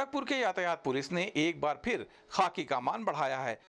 गोरखपुर के यातायात पुलिस ने एक बार फिर खाकी का मान बढ़ाया है